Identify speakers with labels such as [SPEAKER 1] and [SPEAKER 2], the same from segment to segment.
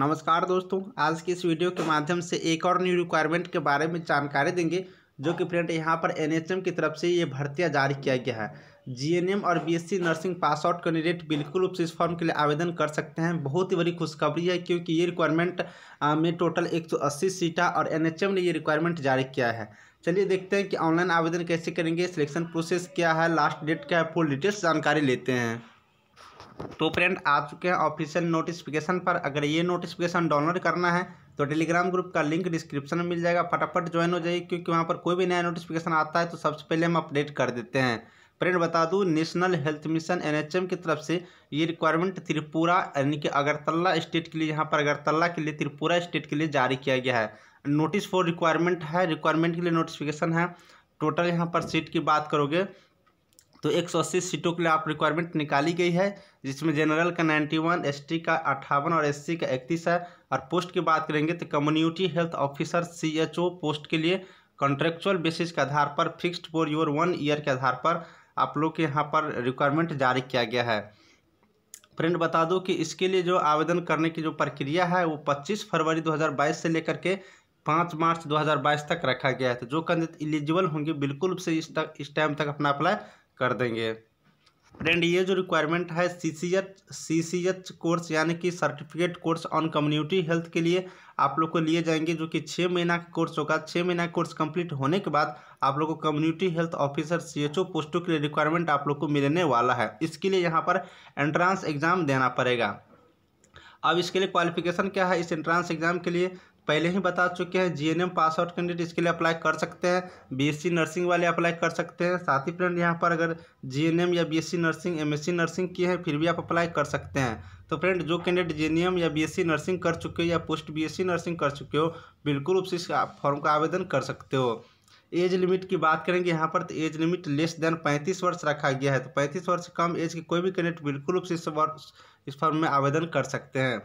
[SPEAKER 1] नमस्कार दोस्तों आज की इस वीडियो के माध्यम से एक और न्यू रिक्वायरमेंट के बारे में जानकारी देंगे जो कि फ्रेंड यहाँ पर एनएचएम की तरफ से ये भर्तियाँ जारी किया गया है जीएनएम और BSc nursing pass out candidate बिल्कुल रूप इस फॉर्म के लिए आवेदन कर सकते हैं बहुत ही बड़ी खुशखबरी है क्योंकि ये रिक्वायरमेंट में टोटल एक सौ सीटा और एन ने ये रिक्वायरमेंट जारी किया है चलिए देखते हैं कि ऑनलाइन आवेदन कैसे करेंगे सिलेक्शन प्रोसेस क्या है लास्ट डेट क्या है फुल डिटेल्स जानकारी लेते हैं तो फ्रेंड आ चुके हैं ऑफिशियल नोटिफिकेशन पर अगर ये नोटिफिकेशन डाउनलोड करना है तो टेलीग्राम ग्रुप का लिंक डिस्क्रिप्शन में मिल जाएगा फटाफट ज्वाइन हो जाइए क्योंकि वहाँ पर कोई भी नया नोटिफिकेशन आता है तो सबसे पहले हम अपडेट कर देते हैं फ्रेंड बता दूँ नेशनल हेल्थ मिशन एनएचएम की तरफ से ये रिक्वायरमेंट त्रिपुरा यानी कि अगरतला स्टेट के लिए यहाँ पर अगरतला के लिए त्रिपुरा स्टेट के लिए जारी किया गया है नोटिस फॉर रिक्वायरमेंट है रिक्वायरमेंट के लिए नोटिफिकेशन है टोटल यहाँ पर सीट की बात करोगे तो 180 सीटों के लिए आप रिक्वायरमेंट निकाली गई है जिसमें जनरल का 91, टी का अट्ठावन और एससी का इकतीस है और पोस्ट की बात करेंगे तो community health officer CHO post के लिए कॉन्ट्रेक्चुअल बेसिस के आधार पर fixed for your one year के आधार पर आप लोग के यहाँ पर रिक्वायरमेंट जारी किया गया है फ्रेंड बता दो कि इसके लिए जो आवेदन करने की जो प्रक्रिया है वो पच्चीस फरवरी बाईस से लेकर के पाँच मार्च बाईस तक रखा गया है तो जो कैंडिडेट इलिजिबल होंगे बिल्कुल से इस तक इस टाइम तक अपना अप्लाई कर देंगे फ्रेंड ये जो रिक्वायरमेंट है C C H C C H course यानी कि certificate course on community health के लिए आप लोग को लिए जाएंगे जो कि छः महीना का कोर्स होगा छः महीना का कोर्स कंप्लीट होने के बाद आप लोग को community health officer C H O पोस्टों के लिए रिक्वायरमेंट आप लोग को मिलने वाला है इसके लिए यहाँ पर एंट्रांस एग्ज़ाम देना पड़ेगा अब इसके लिए क्वालिफिकेशन क्या है इस एंट्रांस एग्ज़ाम के लिए पहले ही बता चुके हैं जीएनएम पास आउट कैंडिडेट इसके लिए अप्लाई कर सकते हैं बीएससी नर्सिंग वाले अप्लाई कर सकते हैं साथ ही फ्रेंड यहाँ पर अगर जीएनएम या बीएससी नर्सिंग एमएससी नर्सिंग की है फिर भी आप अप्लाई कर सकते हैं तो फ्रेंड जो कैंडिडेट जीएनएम या बीएससी नर्सिंग कर चुके हो या पोस्ट बीएससी नर्सिंग कर चुके हो बिल्कुल रूप से इस फॉर्म का आवेदन कर सकते हो एज लिमिट की बात करेंगे यहाँ पर तो एज लिमिट लेस देन पैंतीस वर्ष रखा गया है तो पैंतीस वर्ष से कम एज के कोई भी कैंडिडेट बिल्कुल रूप से इस फॉर्म में आवेदन कर सकते हैं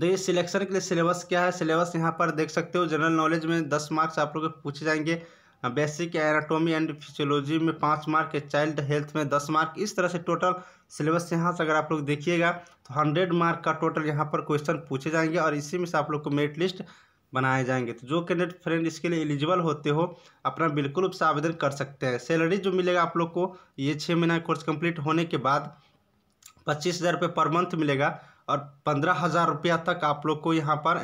[SPEAKER 1] देखिए तो सिलेक्शन के लिए सिलेबस क्या है सिलेबस यहाँ पर देख सकते हो जनरल नॉलेज में दस मार्क्स आप लोग पूछे जाएंगे बेसिक एनाटोमी एंड फिजियोलॉजी में पाँच मार्क चाइल्ड हेल्थ में दस मार्क इस तरह से टोटल सिलेबस यहाँ से अगर आप लोग देखिएगा तो हंड्रेड मार्क का टोटल यहाँ पर क्वेश्चन पूछे जाएंगे और इसी में से आप लोग को मेरिट लिस्ट बनाए जाएंगे तो जो कैंडिडेट फ्रेंड इसके लिए एलिजिबल होते हो अपना बिल्कुल उससे आवेदन कर सकते हैं सैलरी जो मिलेगा आप लोग को ये छः महीना कोर्स कंप्लीट होने के बाद पच्चीस हज़ार रुपये पर मंथ मिलेगा और पंद्रह हज़ार रुपया तक आप लोग को यहाँ पर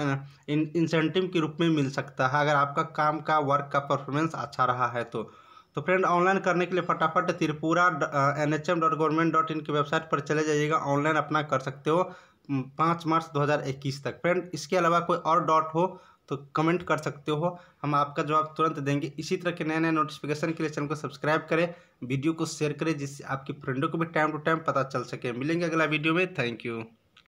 [SPEAKER 1] इन इंसेंटिव के रूप में मिल सकता है अगर आपका काम का वर्क का परफॉर्मेंस अच्छा रहा है तो तो फ्रेंड ऑनलाइन करने के लिए फटाफट Tripura N H M dot government dot की वेबसाइट पर चले जाइएगा ऑनलाइन अपना कर सकते हो पाँच मार्च 2021 तक फ्रेंड इसके अलावा कोई और डॉट हो तो कमेंट कर सकते हो हम आपका जवाब तुरंत देंगे इसी तरह के नए नए नोटिफिकेशन के लिए चैनल को सब्सक्राइब करें वीडियो को शेयर करें जिससे आपके फ्रेंडों को भी टाइम टू टाइम पता चल सके मिलेंगे अगला वीडियो में थैंक यू